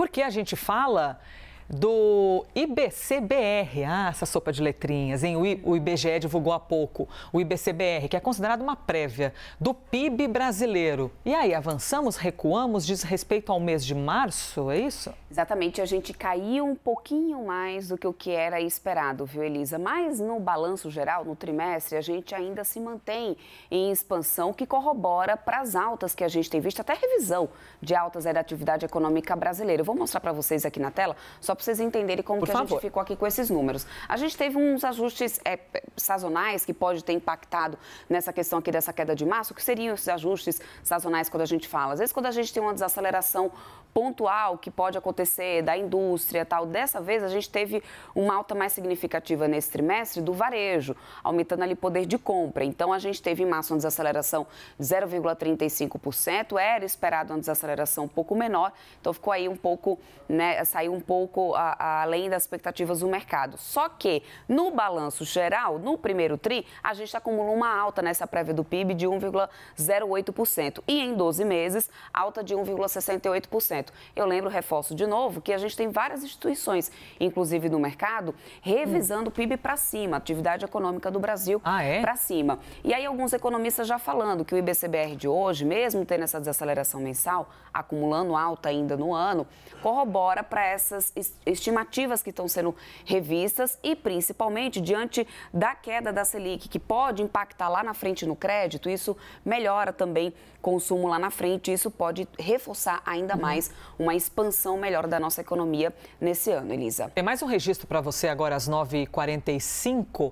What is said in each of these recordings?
Porque a gente fala do IBCBR, ah, essa sopa de letrinhas, hein? O IBGE divulgou há pouco o IBCBR, que é considerado uma prévia do PIB brasileiro. E aí, avançamos, recuamos, diz respeito ao mês de março, é isso? Exatamente, a gente caiu um pouquinho mais do que o que era esperado, viu, Elisa? Mas no balanço geral, no trimestre, a gente ainda se mantém em expansão, que corrobora para as altas que a gente tem visto, até revisão de altas da atividade econômica brasileira. Eu vou mostrar para vocês aqui na tela, só para vocês entenderem como que a gente ficou aqui com esses números. A gente teve uns ajustes é, sazonais que pode ter impactado nessa questão aqui dessa queda de março, que seriam esses ajustes sazonais quando a gente fala. Às vezes quando a gente tem uma desaceleração pontual que pode acontecer da indústria tal, dessa vez a gente teve uma alta mais significativa nesse trimestre do varejo, aumentando ali o poder de compra. Então a gente teve em março uma desaceleração de 0,35%, era esperado uma desaceleração um pouco menor, então ficou aí um pouco, né, saiu um pouco a, a, além das expectativas do mercado. Só que, no balanço geral, no primeiro TRI, a gente acumulou uma alta nessa prévia do PIB de 1,08%. E em 12 meses, alta de 1,68%. Eu lembro, reforço de novo, que a gente tem várias instituições, inclusive no mercado, revisando hum. o PIB para cima, atividade econômica do Brasil ah, é? para cima. E aí, alguns economistas já falando que o IBCBR de hoje, mesmo tendo essa desaceleração mensal, acumulando alta ainda no ano, corrobora para essas instituições estimativas que estão sendo revistas e principalmente diante da queda da Selic, que pode impactar lá na frente no crédito, isso melhora também consumo lá na frente, isso pode reforçar ainda uhum. mais uma expansão melhor da nossa economia nesse ano, Elisa. Tem mais um registro para você agora às 9h45.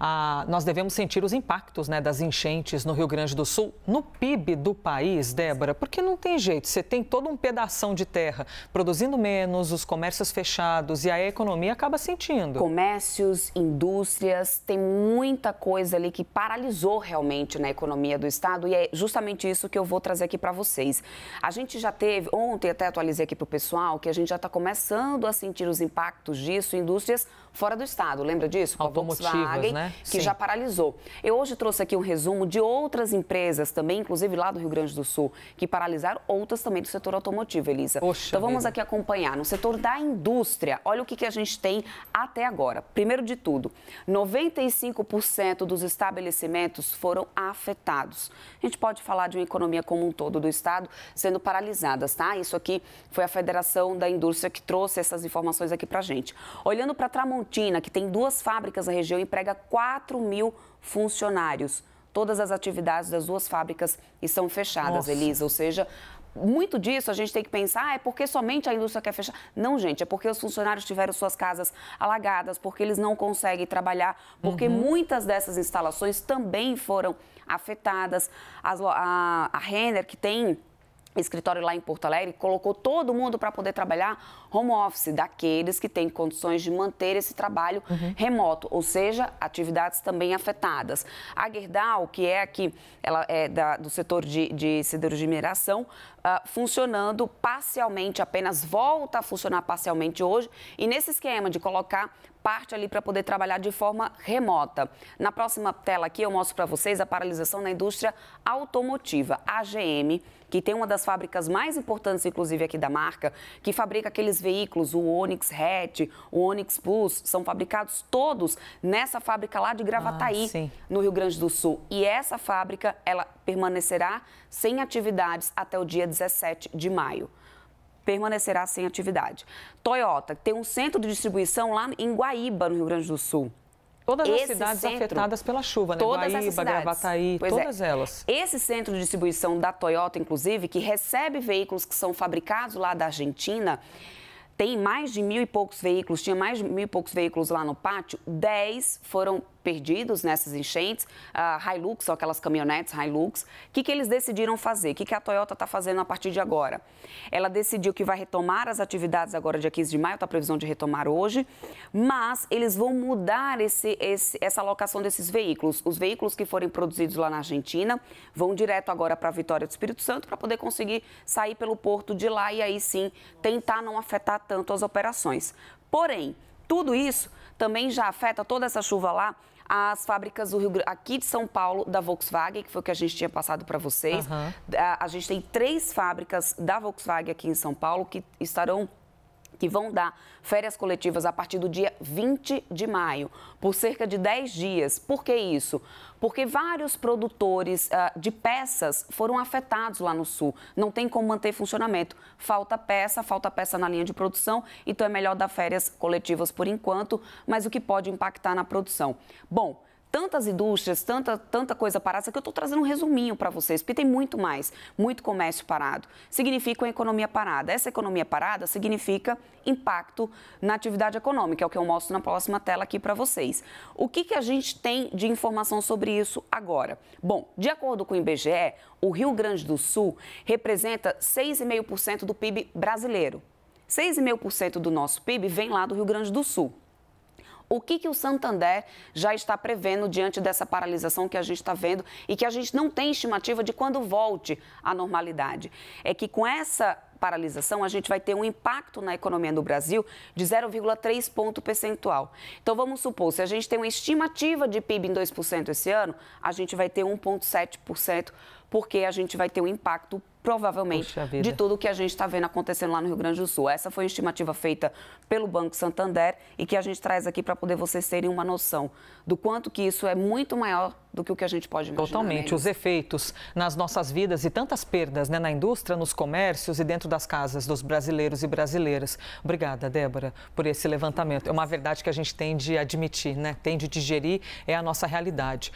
Ah, nós devemos sentir os impactos né, das enchentes no Rio Grande do Sul no PIB do país, Débora, porque não tem jeito, você tem todo um pedação de terra produzindo menos, os comércios fechados e a economia acaba sentindo. Comércios, indústrias, tem muita coisa ali que paralisou realmente na né, economia do estado e é justamente isso que eu vou trazer aqui para vocês. A gente já teve, ontem até atualizei aqui para o pessoal, que a gente já está começando a sentir os impactos disso em indústrias fora do estado. Lembra disso? Automotivas, a Volkswagen, né? que Sim. já paralisou. Eu hoje trouxe aqui um resumo de outras empresas também, inclusive lá do Rio Grande do Sul, que paralisaram, outras também do setor automotivo, Elisa. Poxa então vamos vida. aqui acompanhar. No setor da indústria, indústria, olha o que, que a gente tem até agora. Primeiro de tudo, 95% dos estabelecimentos foram afetados. A gente pode falar de uma economia como um todo do Estado sendo paralisadas, tá? Isso aqui foi a Federação da Indústria que trouxe essas informações aqui pra gente. Olhando para Tramontina, que tem duas fábricas na região, emprega 4 mil funcionários todas as atividades das duas fábricas estão fechadas, Nossa. Elisa. Ou seja, muito disso a gente tem que pensar é porque somente a indústria quer fechar. Não, gente, é porque os funcionários tiveram suas casas alagadas, porque eles não conseguem trabalhar, porque uhum. muitas dessas instalações também foram afetadas. As, a, a Renner, que tem escritório lá em Porto Alegre, colocou todo mundo para poder trabalhar home office, daqueles que têm condições de manter esse trabalho uhum. remoto, ou seja, atividades também afetadas. A Gerdau, que é aqui, ela é da, do setor de, de siderurgia e mineração, ah, funcionando parcialmente, apenas volta a funcionar parcialmente hoje, e nesse esquema de colocar parte ali para poder trabalhar de forma remota. Na próxima tela aqui eu mostro para vocês a paralisação na indústria automotiva, a GM que tem uma das fábricas mais importantes, inclusive aqui da marca, que fabrica aqueles veículos, o Onix Hatch, o Onix Plus, são fabricados todos nessa fábrica lá de Gravataí, ah, no Rio Grande do Sul. E essa fábrica, ela permanecerá sem atividades até o dia 17 17 de maio permanecerá sem atividade. Toyota tem um centro de distribuição lá em Guaíba, no Rio Grande do Sul. Todas Esse as cidades centro, afetadas pela chuva, né? Todas Guaíba, cidades, Gravataí, é. todas é. elas. Esse centro de distribuição da Toyota, inclusive, que recebe veículos que são fabricados lá da Argentina, tem mais de mil e poucos veículos, tinha mais de mil e poucos veículos lá no pátio, dez foram perdidos nessas enchentes, a Hilux, ou aquelas caminhonetes Hilux. O que, que eles decidiram fazer? O que, que a Toyota está fazendo a partir de agora? Ela decidiu que vai retomar as atividades agora, dia 15 de maio, está a previsão de retomar hoje, mas eles vão mudar esse, esse, essa alocação desses veículos. Os veículos que forem produzidos lá na Argentina vão direto agora para a Vitória do Espírito Santo para poder conseguir sair pelo porto de lá e aí sim tentar não afetar tanto as operações. Porém, tudo isso também já afeta toda essa chuva lá as fábricas aqui de São Paulo da Volkswagen, que foi o que a gente tinha passado para vocês. Uhum. A, a, gente tem três fábricas da Volkswagen aqui em São Paulo que estarão que vão dar férias coletivas a partir do dia 20 de maio, por cerca de 10 dias. Por que isso? Porque vários produtores uh, de peças foram afetados lá no sul. Não tem como manter funcionamento. Falta peça, falta peça na linha de produção, então é melhor dar férias coletivas por enquanto, mas o que pode impactar na produção? Bom, tantas indústrias, tanta, tanta coisa parada, que eu estou trazendo um resuminho para vocês, porque tem muito mais, muito comércio parado. Significa uma economia parada. Essa economia parada significa impacto na atividade econômica, é o que eu mostro na próxima tela aqui para vocês. O que, que a gente tem de informação sobre isso agora? Bom, de acordo com o IBGE, o Rio Grande do Sul representa 6,5% do PIB brasileiro. 6,5% do nosso PIB vem lá do Rio Grande do Sul. O que, que o Santander já está prevendo diante dessa paralisação que a gente está vendo e que a gente não tem estimativa de quando volte à normalidade? É que com essa paralisação, a gente vai ter um impacto na economia do Brasil de 0,3 ponto percentual. Então vamos supor, se a gente tem uma estimativa de PIB em 2% esse ano, a gente vai ter 1,7%, porque a gente vai ter um impacto provavelmente, de tudo que a gente está vendo acontecendo lá no Rio Grande do Sul. Essa foi a estimativa feita pelo Banco Santander e que a gente traz aqui para poder vocês terem uma noção do quanto que isso é muito maior do que o que a gente pode imaginar. Né, Totalmente. Os efeitos nas nossas vidas e tantas perdas né, na indústria, nos comércios e dentro das casas dos brasileiros e brasileiras. Obrigada, Débora, por esse levantamento. É uma verdade que a gente tem de admitir, né? tem de digerir, é a nossa realidade.